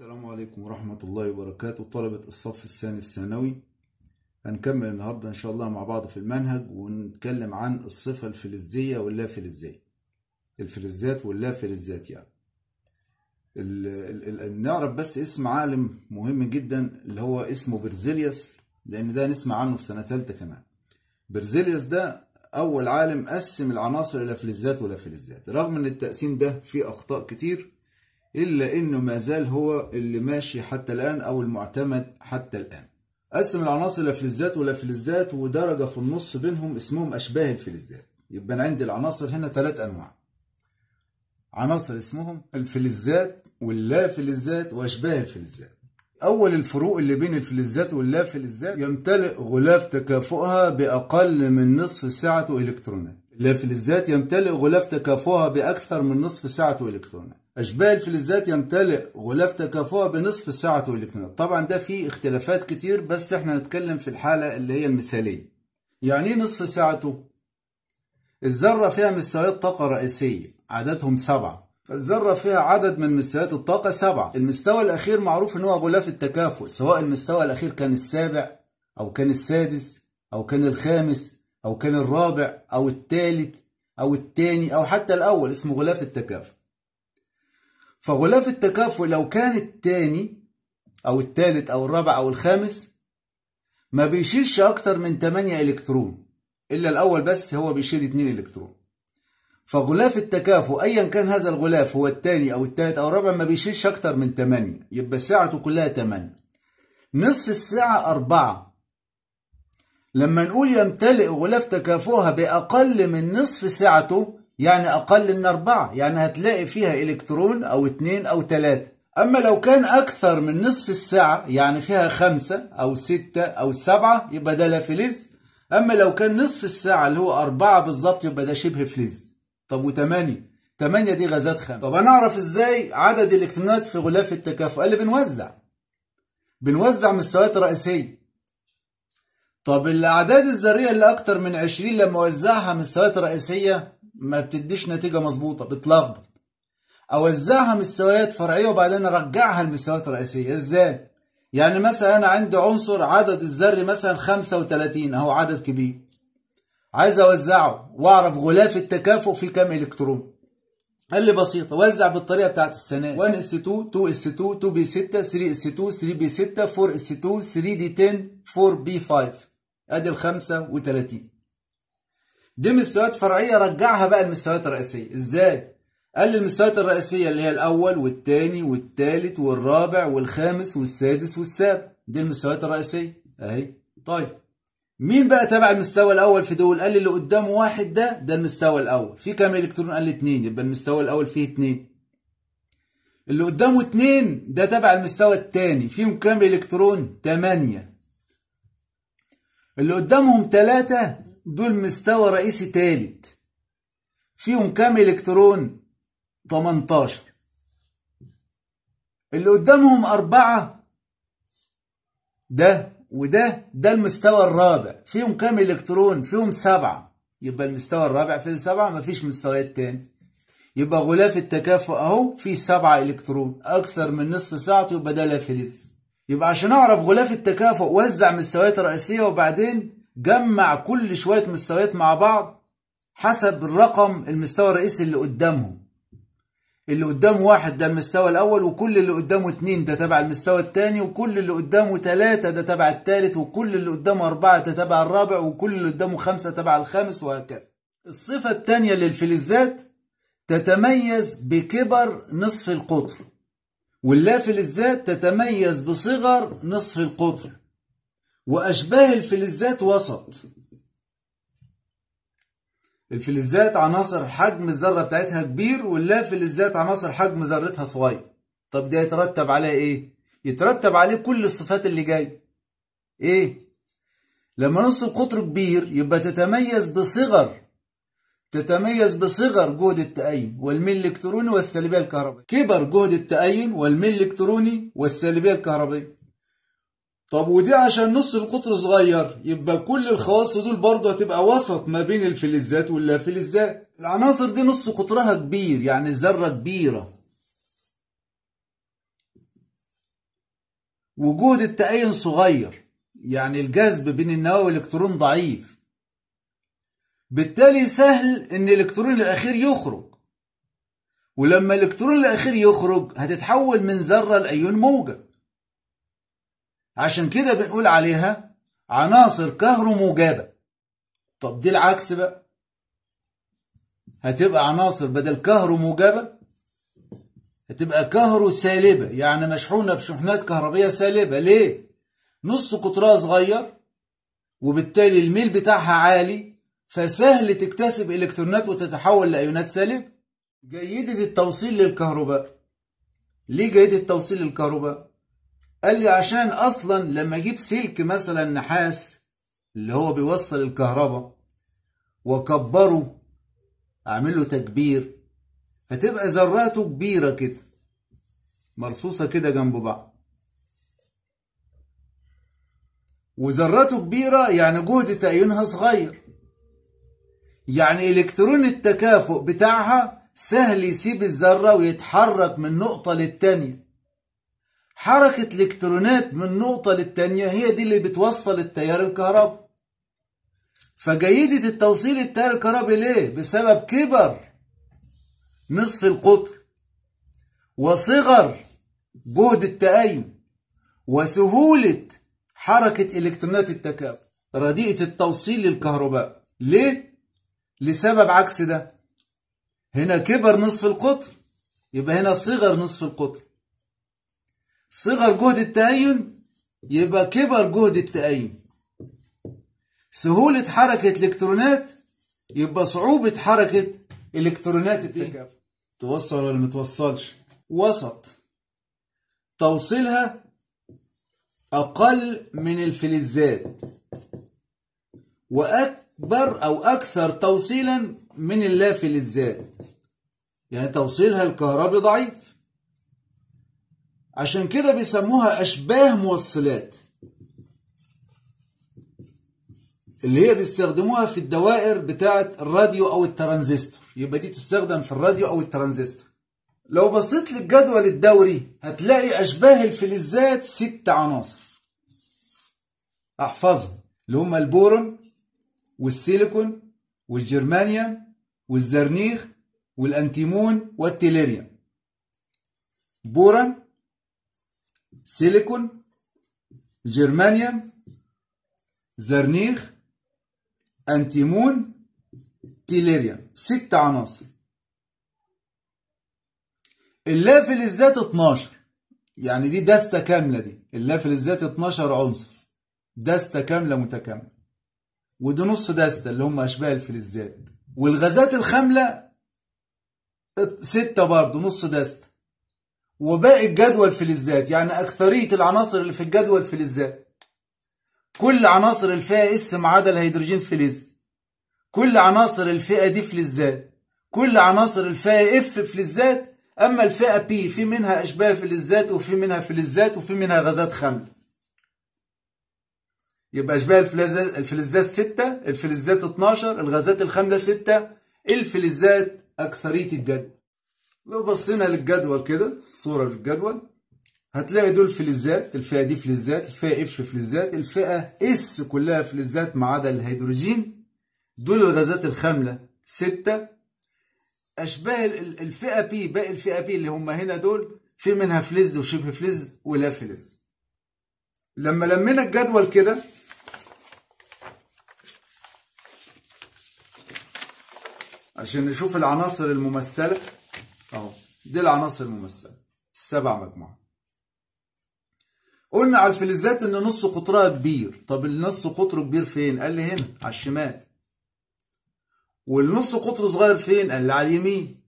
السلام عليكم ورحمة الله وبركاته طلبة الصف الثاني الثانوي هنكمل النهاردة إن شاء الله مع بعض في المنهج ونتكلم عن الصفة الفلزية واللا فلزية الفلزات واللا فلزات يعني ال ال نعرف بس اسم عالم مهم جدا اللي هو اسمه برزيليوس لأن ده نسمع عنه في سنة تالتة كمان برزيليوس ده أول عالم قسم العناصر إلى فلزات ولا فلزات رغم إن التقسيم ده فيه أخطاء كتير إلا إنه ما زال هو اللي ماشي حتى الآن أو المعتمد حتى الآن قسم العناصر لفلزات ولفلزات ودرجة في النص بينهم اسمهم أشباه الفلزات يبقى أنا عندي العناصر هنا ثلاث أنواع عناصر اسمهم الفلزات واللافلزات وأشباه الفلزات أول الفروق اللي بين الفلزات واللافلزات يمتلئ غلاف تكافؤها بأقل من نصف ساعة إلكترونات اللافلزات يمتلئ غلاف تكافؤها بأكثر من نصف ساعة إلكترونات أشباه الفلزات يمتلئ غلاف تكافؤه بنصف سعته الإلكترونات طبعا ده فيه اختلافات كتير بس احنا هنتكلم في الحالة اللي هي المثالية يعني ايه نصف سعته؟ الذرة فيها مستويات طاقة رئيسية عددهم سبعة فالذرة فيها عدد من مستويات الطاقة سبعة المستوى الأخير معروف إن هو غلاف التكافؤ سواء المستوى الأخير كان السابع أو كان السادس أو كان الخامس أو كان الرابع أو الثالث أو الثاني أو حتى الأول اسمه غلاف التكافؤ فغلاف التكافؤ لو كان التاني أو التالت أو الرابع أو الخامس ما بيشيلش أكتر من 8 إلكترون إلا الأول بس هو بيشيل 2 إلكترون فغلاف التكافؤ أيا كان هذا الغلاف هو التاني أو التالت أو الرابع ما بيشيلش أكتر من 8 يبقى سعته كلها 8 نصف السعة 4 لما نقول يمتلئ غلاف تكافؤها بأقل من نصف سعته يعني أقل من أربعة يعني هتلاقي فيها إلكترون أو اتنين أو تلاتة أما لو كان أكثر من نصف الساعة يعني فيها خمسة أو ستة أو سبعة يبقى ده لا فلز أما لو كان نصف الساعة اللي هو أربعة بالظبط يبقى ده شبه فلز طب وتمانية تمانية دي غازات خام طب هنعرف إزاي عدد الإلكترونات في غلاف التكافؤ اللي بنوزع بنوزع مستويات رئيسية طب الأعداد الذرية اللي أكتر من عشرين لما أوزعها مستويات رئيسية ما بتديش نتيجة مظبوطة بتلخبط اوزعها مستويات فرعية وبعدين ارجعها لمستويات رئيسية ازاي يعني مثلا انا عندي عنصر عدد الذري مثلا 35 اهو عدد كبير عايز اوزعه واعرف غلاف التكافؤ في كم الكترون قال لي بسيطه وزع بالطريقه بتاعت السنه 1 اس 2 2 اس 2 2 b 6 3 اس 2 3 b 6 4 اس 2 3 دي 10 4 b 5 ادي ال 35 دي مستويات فرعيه رجعها بقى للمستويات الرئيسيه ازاي قال المستويات الرئيسيه اللي هي الاول والثاني والثالث والرابع والخامس والسادس والسابع دي المستويات الرئيسيه اهي طيب مين بقى تبع المستوى الاول في دول قال لي اللي قدامه واحد ده ده المستوى الاول في كام الكترون قال لي اتنين يبقى المستوى الاول فيه اتنين اللي قدامه اتنين ده تبع المستوى التاني فيهم كام الكترون تمانية اللي قدامهم تلاتة دول مستوى رئيسي تالت فيهم كام الكترون 18 اللي قدامهم أربعة ده وده ده المستوى الرابع فيهم كام الكترون فيهم سبعة يبقى المستوى الرابع فيه سبعة مفيش مستويات تاني يبقى غلاف التكافؤ اهو فيه سبعة الكترون اكثر من نصف ساعة يبقى ده لا فلس يبقى عشان اعرف غلاف التكافؤ وزع مستويات رئيسية وبعدين جمع كل شوية مستويات مع بعض حسب الرقم المستوى الرئيسي اللي قدامهم اللي قدامه واحد ده المستوى الأول وكل اللي قدامه اتنين ده تبع المستوى التاني وكل اللي قدامه تلاتة ده تبع التالت وكل اللي قدامه أربعة ده تبع الرابع وكل اللي قدامه خمسة تبع الخامس وهكذا الصفة التانية للفلزات تتميز بكبر نصف القطر واللافلزات تتميز بصغر نصف القطر وأشباه الفلزات وسط الفلزات عناصر حجم الذرة بتاعتها كبير واللا فلزات عناصر حجم ذرتها صغير طب ده يترتب عليه ايه؟ يترتب عليه كل الصفات اللي جاية ايه؟ لما نص القطر كبير يبقى تتميز بصغر تتميز بصغر جهد التأين والميل الإلكتروني والسالبية الكهربائية كبر جهد التأين والميل الإلكتروني والسالبية الكهربائية طب ودي عشان نص القطر صغير يبقى كل الخواص دول برضه هتبقى وسط ما بين الفلزات فلزات العناصر دي نص قطرها كبير يعني الذرة كبيرة وجود التأين صغير يعني الجذب بين النواة والإلكترون ضعيف بالتالي سهل إن الإلكترون الأخير يخرج ولما الإلكترون الأخير يخرج هتتحول من ذرة لأيون موجب عشان كده بنقول عليها عناصر كهروموجابة طب دي العكس بقى هتبقى عناصر بدل كهروموجابة هتبقى كهرو سالبة يعني مشحونة بشحنات كهربية سالبة ليه؟ نص قطرها صغير وبالتالي الميل بتاعها عالي فسهل تكتسب الكترونات وتتحول لايونات سالبة جيدة التوصيل للكهرباء ليه جيدة التوصيل للكهرباء؟ قال لي عشان اصلا لما اجيب سلك مثلا نحاس اللي هو بيوصل الكهرباء واكبره اعمل له تكبير هتبقى ذراته كبيره كده مرصوصه كده جنب بعض وذراته كبيره يعني جهد تأيينها صغير يعني الكترون التكافؤ بتاعها سهل يسيب الذره ويتحرك من نقطه للتانيه حركة الإلكترونات من نقطة للتانية هي دي اللي بتوصل التيار الكهربي فجيدة التوصيل التيار الكهربي ليه؟ بسبب كبر نصف القطر وصغر جهد التأين وسهولة حركة إلكترونات التكافؤ رديئة التوصيل للكهرباء ليه؟ لسبب عكس ده هنا كبر نصف القطر يبقى هنا صغر نصف القطر صغر جهد التأين يبقى كبر جهد التأين سهولة حركة الإلكترونات يبقى صعوبة حركة إلكترونات التكافل توصل ولا متوصلش وسط توصيلها أقل من الفلزات وأكبر أو أكثر توصيلا من اللافلزات يعني توصيلها الكهربي ضعيف عشان كده بيسموها أشباه موصلات اللي هي بيستخدموها في الدوائر بتاعة الراديو أو الترانزستور يبقى دي تستخدم في الراديو أو الترانزستور لو بصيت للجدول الدوري هتلاقي أشباه الفلزات ست عناصر أحفظهم اللي هم البورم والسيليكون والجرمانيوم والزرنيخ والأنتيمون والتيليريوم بورم سيليكون جرمانيا زرنيخ أنتيمون تيليريا ست عناصر اللافل الذات 12 يعني دي دستة كاملة دي اللافل الذات 12 عنصر دستة كاملة متكاملة ودي نص دستة اللي هم أشباه الفلزات والغازات الخاملة ستة برضه نص دستة وباقي الجدول فلزات يعني أكثرية العناصر اللي في الجدول فلزات كل عناصر الفئة اس ما عدا الهيدروجين فلز كل عناصر الفئة دي فلزات كل عناصر الفئة اف فلزات أما الفئة بي في منها أشباه فلزات وفي منها فلزات وفي منها غازات خاملة يبقى أشباه الفلزات ستة الفلزات اتناشر الغازات الخاملة ستة الفلزات أكثرية الجدول لو بصينا للجدول كده صورة للجدول هتلاقي دول فلزات الفئة دي فلزات الفئة اف فلزات الفئة اس كلها فلزات ما عدا الهيدروجين دول الغازات الخاملة ستة أشباه الفئة بي باقي الفئة بي اللي هم هنا دول في منها فلز وشبه فلز ولا فلز لما لمينا الجدول كده عشان نشوف العناصر الممثلة اهو دي العناصر الممثله السبع مجموعات قلنا على الفلزات ان نص قطرها كبير طب النص قطره كبير فين قال لي هنا على الشمال والنص قطره صغير فين قال لي على اليمين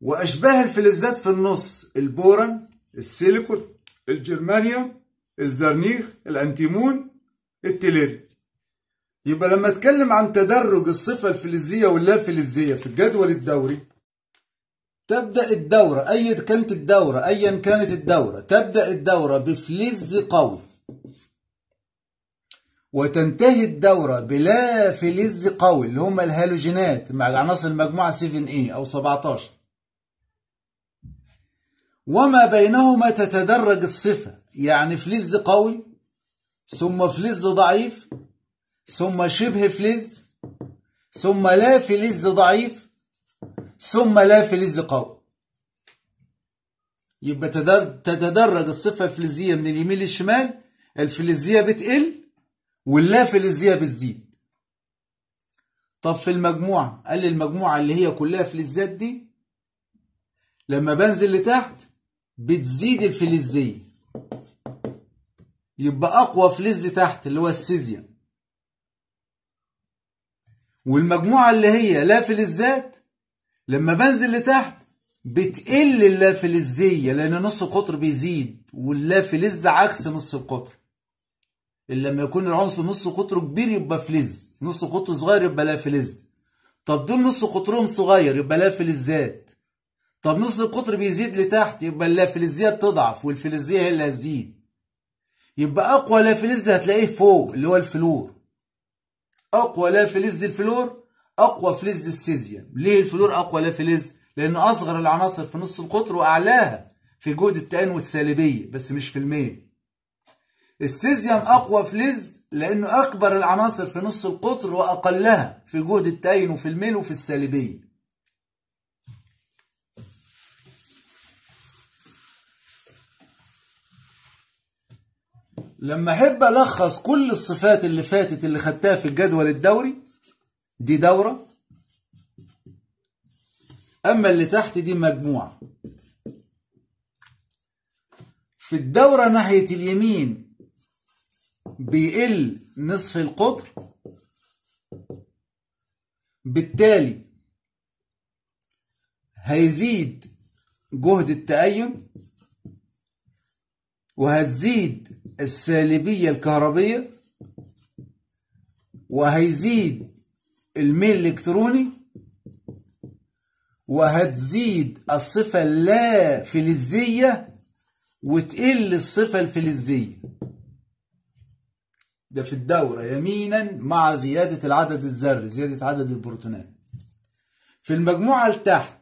واشباه الفلزات في النص البورن السيليكون الجرمانيوم الزرنيخ الانتيمون التليريوم يبقى لما اتكلم عن تدرج الصفة الفلزية واللا فلزية في الجدول الدوري تبدأ الدورة أي كانت الدورة أيا كانت الدورة تبدأ الدورة بفلز قوي وتنتهي الدورة بلا فلز قوي اللي هما الهالوجينات مع عناصر المجموعة 7 a إيه أو 17 وما بينهما تتدرج الصفة يعني فلز قوي ثم فلز ضعيف ثم شبه فلز ثم لا فلز ضعيف ثم لا فلز قوي يبقى تتدرج الصفة الفلزية من اليمين للشمال الفلزية بتقل واللا فلزية بتزيد طب في المجموعة قال لي المجموعة اللي هي كلها فلزات دي لما بنزل لتحت بتزيد الفلزية يبقى أقوى فلز تحت اللي هو السيزيوم والمجموعة اللي هي لا فلزات لما بنزل لتحت بتقل اللا لأن نص القطر بيزيد واللا عكس نص القطر لما يكون العنصر نص قطره كبير يبقى فلز نص قطره صغير يبقى لا طب دول نص قطرهم صغير يبقى لا فلزات طب نص القطر بيزيد لتحت يبقى اللا بتضعف تضعف والفلزية هي اللي هتزيد يبقى أقوى لا هتلاقيه فوق اللي هو الفلور اقوى لا فلز الفلور اقوى فلز السيزيوم ليه الفلور اقوى لا فلز لان اصغر العناصر في نص القطر واعلاها في جهد التانوث السالبيه بس مش في الميل السيزيوم اقوى فلز لانه اكبر العناصر في نص القطر واقلها في جهد التاين وفي الميل وفي السالبيه لما احب الخص كل الصفات اللي فاتت اللي خدتها في الجدول الدوري دي دوره اما اللي تحت دي مجموعه في الدوره ناحيه اليمين بيقل نصف القطر بالتالي هيزيد جهد التأين وهتزيد السالبية الكهربية وهيزيد الميل الإلكتروني وهتزيد الصفة اللا فلزية وتقل الصفة الفلزية ده في الدورة يمينا مع زيادة العدد الذري زيادة عدد البروتونات في المجموعة لتحت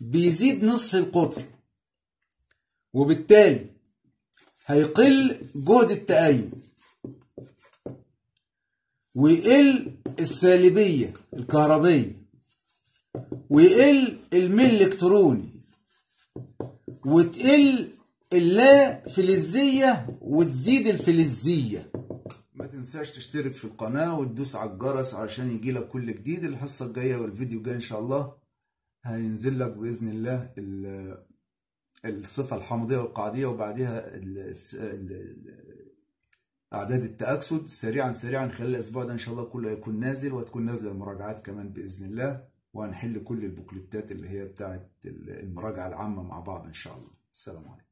بيزيد نصف القطر وبالتالي هيقل جهد التأيب ويقل السالبية الكهربية ويقل الميل الإلكتروني وتقل اللا فلزية وتزيد الفلزية ما تنساش تشترك في القناة وتدوس على الجرس عشان يجيلك كل جديد الحصة الجاية والفيديو الجاي إن شاء الله هينزل لك بإذن الله الصفة الحامضية والقاعدية وبعدها أعداد التأكسد سريعا سريعا خلال الأسبوع ده إن شاء الله كله هيكون نازل وتكون نازلة المراجعات كمان بإذن الله وهنحل كل البوكلتات اللي هي بتاعة المراجعة العامة مع بعض إن شاء الله السلام عليكم